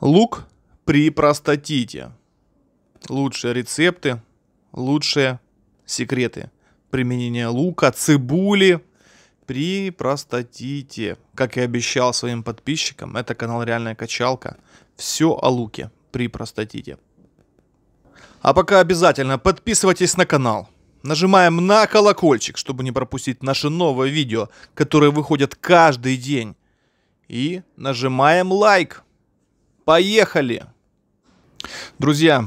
Лук при простатите. Лучшие рецепты, лучшие секреты применения лука, цибули при простатите. Как и обещал своим подписчикам, это канал Реальная Качалка. Все о луке при простатите. А пока обязательно подписывайтесь на канал. Нажимаем на колокольчик, чтобы не пропустить наши новые видео, которые выходят каждый день. И нажимаем лайк. Like Поехали! Друзья,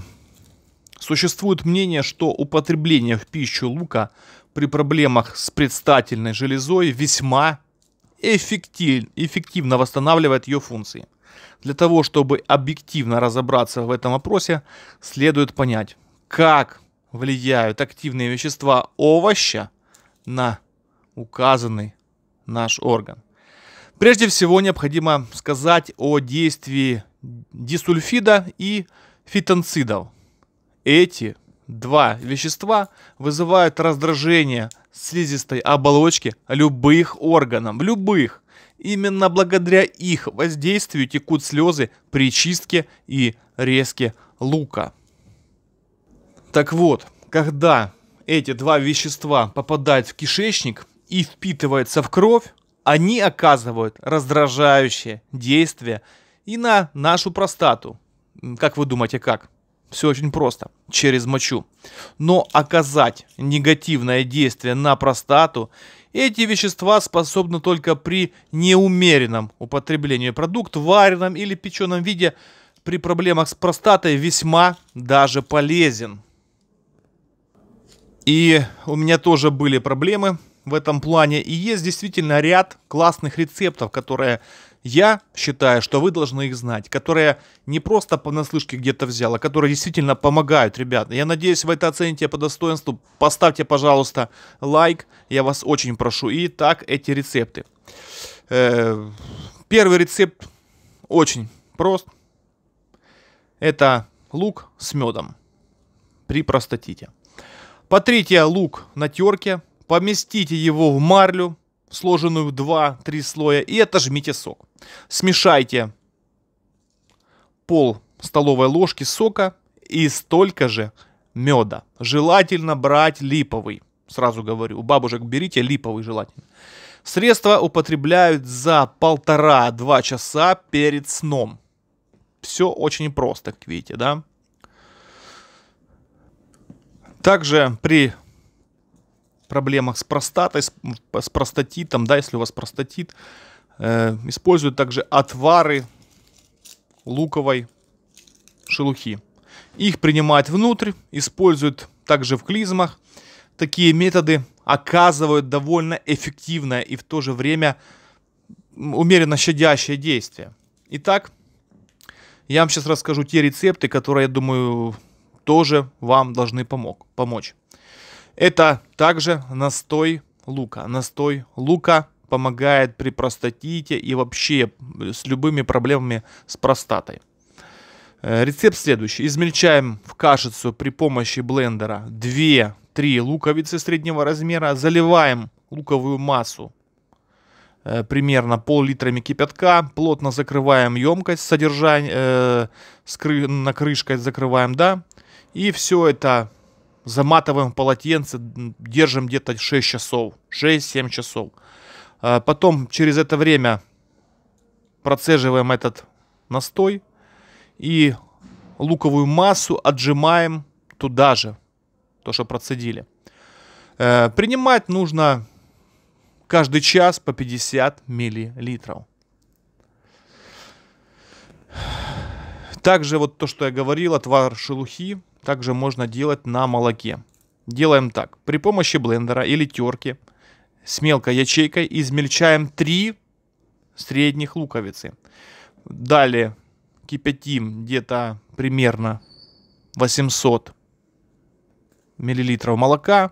существует мнение, что употребление в пищу лука при проблемах с предстательной железой весьма эффектив, эффективно восстанавливает ее функции. Для того, чтобы объективно разобраться в этом вопросе, следует понять, как влияют активные вещества овоща на указанный наш орган. Прежде всего необходимо сказать о действии дисульфида и фитонцидов. Эти два вещества вызывают раздражение слизистой оболочки любых органов, любых. Именно благодаря их воздействию текут слезы при чистке и резке лука. Так вот, когда эти два вещества попадают в кишечник и впитываются в кровь, они оказывают раздражающее действие и на нашу простату. Как вы думаете, как? Все очень просто. Через мочу. Но оказать негативное действие на простату эти вещества способны только при неумеренном употреблении продукт в вареном или печеном виде при проблемах с простатой весьма даже полезен. И у меня тоже были проблемы в этом плане. И есть действительно ряд классных рецептов, которые я считаю, что вы должны их знать, которые не просто понаслышке где-то взяла, которые действительно помогают, ребята. Я надеюсь, вы это оцените по достоинству. Поставьте, пожалуйста, лайк, я вас очень прошу. И так эти рецепты. Э, первый рецепт очень прост. Это лук с медом при простатите. Потрите лук на терке, поместите его в марлю, сложенную в 2-3 слоя, и отожмите сок. Смешайте пол столовой ложки сока и столько же меда. Желательно брать липовый. Сразу говорю, у бабушек берите липовый желательно. Средства употребляют за полтора-два часа перед сном. Все очень просто, как видите, да? Также при проблемах с простатой, с, с простатитом, да, если у вас простатит. Э, используют также отвары луковой шелухи. Их принимают внутрь, используют также в клизмах. Такие методы оказывают довольно эффективное и в то же время умеренно щадящее действие. Итак, я вам сейчас расскажу те рецепты, которые, я думаю, тоже вам должны помог, помочь. Это также настой лука. Настой лука помогает при простатите и вообще э, с любыми проблемами с простатой. Э, рецепт следующий. Измельчаем в кашицу при помощи блендера 2-3 луковицы среднего размера. Заливаем луковую массу э, примерно пол-литрами кипятка. Плотно закрываем емкость, содержание э, скры, на крышкой закрываем, да. И все это заматываем полотенце, держим где-то 6 часов, 6-7 часов. А потом через это время процеживаем этот настой и луковую массу отжимаем туда же, то, что процедили. Э, принимать нужно каждый час по 50 миллилитров. Также вот то, что я говорил, отвар шелухи также можно делать на молоке. Делаем так. При помощи блендера или терки с мелкой ячейкой измельчаем 3 средних луковицы. Далее кипятим где-то примерно 800 миллилитров молока.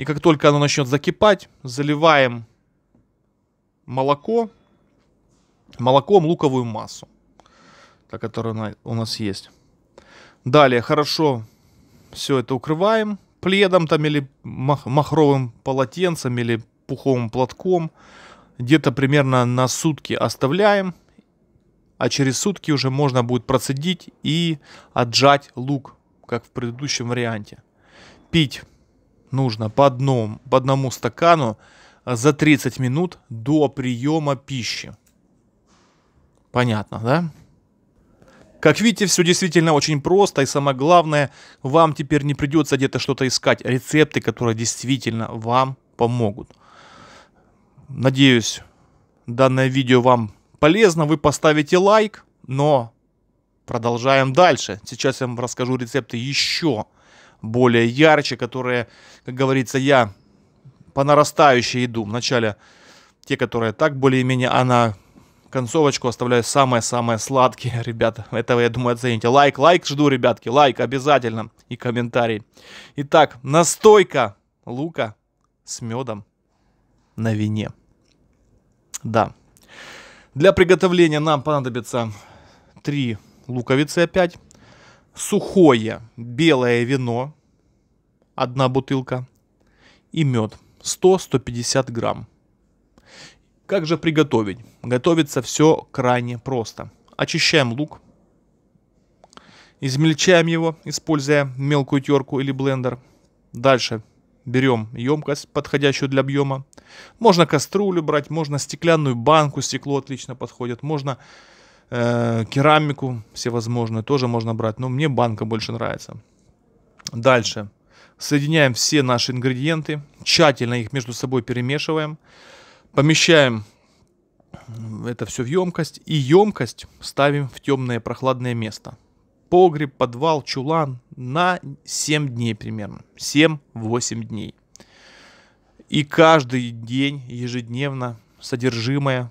И как только оно начнет закипать, заливаем молоко молоком луковую массу, которая у нас есть. Далее хорошо все это укрываем пледом там или мах- махровым полотенцем или пуховым платком. Где-то примерно на сутки оставляем, а через сутки уже можно будет процедить и отжать лук, как в предыдущем варианте. Пить нужно по одному, по одному стакану за 30 минут до приема пищи. Понятно, да? Как видите, все действительно очень просто, и самое главное, вам теперь не придется где-то что-то искать, рецепты, которые действительно вам помогут. Надеюсь, данное видео вам полезно, вы поставите лайк, но продолжаем дальше. Сейчас я вам расскажу рецепты еще более ярче, которые, как говорится, я по нарастающей иду. Вначале те, которые так более-менее она концовочку оставляю самое-самое сладкие, ребята. Этого, я думаю, оцените. Лайк, лайк жду, ребятки, лайк обязательно. И комментарий. Итак, настойка лука с медом на вине. Да. Для приготовления нам понадобится три луковицы опять. Сухое белое вино. Одна бутылка. И мед. 100-150 грамм. Как же приготовить? Готовится все крайне просто. Очищаем лук, измельчаем его, используя мелкую терку или блендер. Дальше берем емкость, подходящую для объема. Можно кастрюлю брать, можно стеклянную банку, стекло отлично подходит, можно э, керамику всевозможную тоже можно брать, но мне банка больше нравится. Дальше соединяем все наши ингредиенты, тщательно их между собой перемешиваем. Помещаем это все в емкость. И емкость ставим в темное прохладное место. Погреб, подвал, чулан на 7 дней примерно. 7-8 дней. И каждый день, ежедневно, содержимое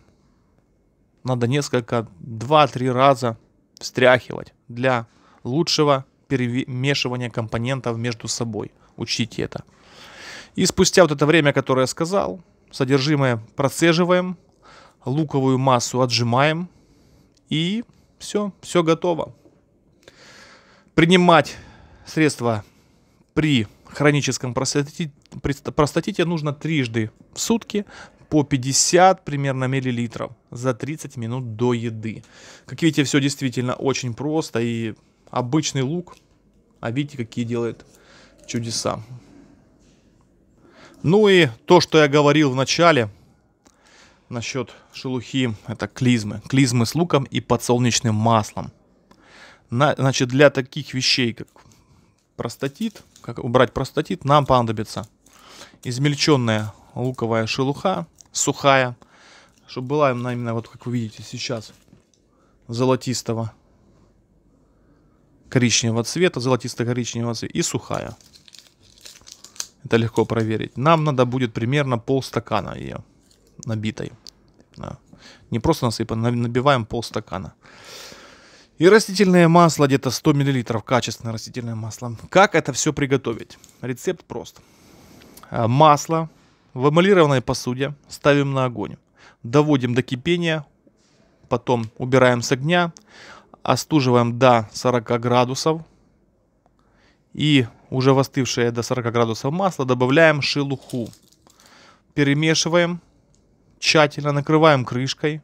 надо несколько, 2-3 раза встряхивать для лучшего перемешивания компонентов между собой. Учите это. И спустя вот это время, которое я сказал, содержимое процеживаем, луковую массу отжимаем и все, все готово. Принимать средства при хроническом простатите, нужно трижды в сутки по 50 примерно миллилитров за 30 минут до еды. Как видите, все действительно очень просто и обычный лук, а видите, какие делает чудеса. Ну и то, что я говорил в начале насчет шелухи, это клизмы. Клизмы с луком и подсолнечным маслом. На, значит, для таких вещей, как простатит, как убрать простатит, нам понадобится измельченная луковая шелуха, сухая, чтобы была она именно вот как вы видите сейчас, золотистого коричневого цвета, золотисто-коричневого цвета и сухая. Это легко проверить. Нам надо будет примерно полстакана ее набитой. Да. Не просто насыпаем, набиваем полстакана. И растительное масло, где-то 100 мл, качественное растительное масло. Как это все приготовить? Рецепт прост. А, масло в эмалированной посуде ставим на огонь. Доводим до кипения, потом убираем с огня, остуживаем до 40 градусов и уже остывшее до 40 градусов масло, добавляем шелуху. Перемешиваем, тщательно накрываем крышкой.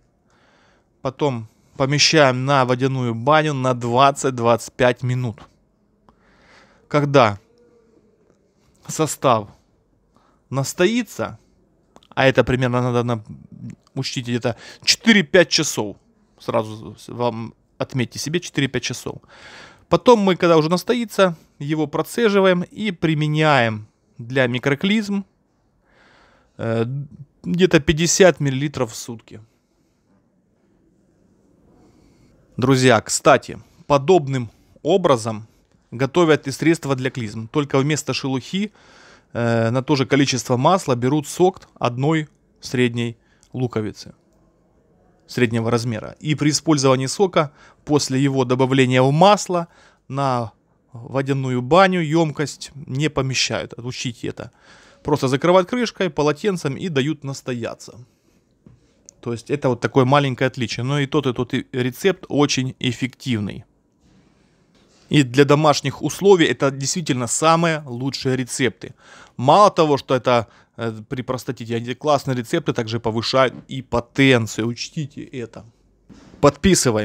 Потом помещаем на водяную баню на 20-25 минут. Когда состав настоится, а это примерно надо, на, учтите, где-то 4-5 часов, сразу вам отметьте себе 4-5 часов. Потом мы, когда уже настоится, его процеживаем и применяем для микроклизм э, где-то 50 мл в сутки. Друзья, кстати, подобным образом готовят и средства для клизм. Только вместо шелухи э, на то же количество масла берут сок одной средней луковицы среднего размера. И при использовании сока после его добавления в масло на водяную баню, емкость не помещают. Отучите это. Просто закрывают крышкой, полотенцем и дают настояться. То есть это вот такое маленькое отличие. Но ну и тот, и тот и рецепт очень эффективный. И для домашних условий это действительно самые лучшие рецепты. Мало того, что это э, при простатите, классные рецепты также повышают и потенцию. Учтите это. Подписываем.